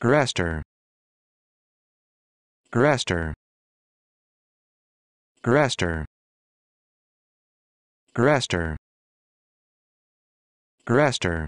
Graster. Graster. Graster. Graster. Graster.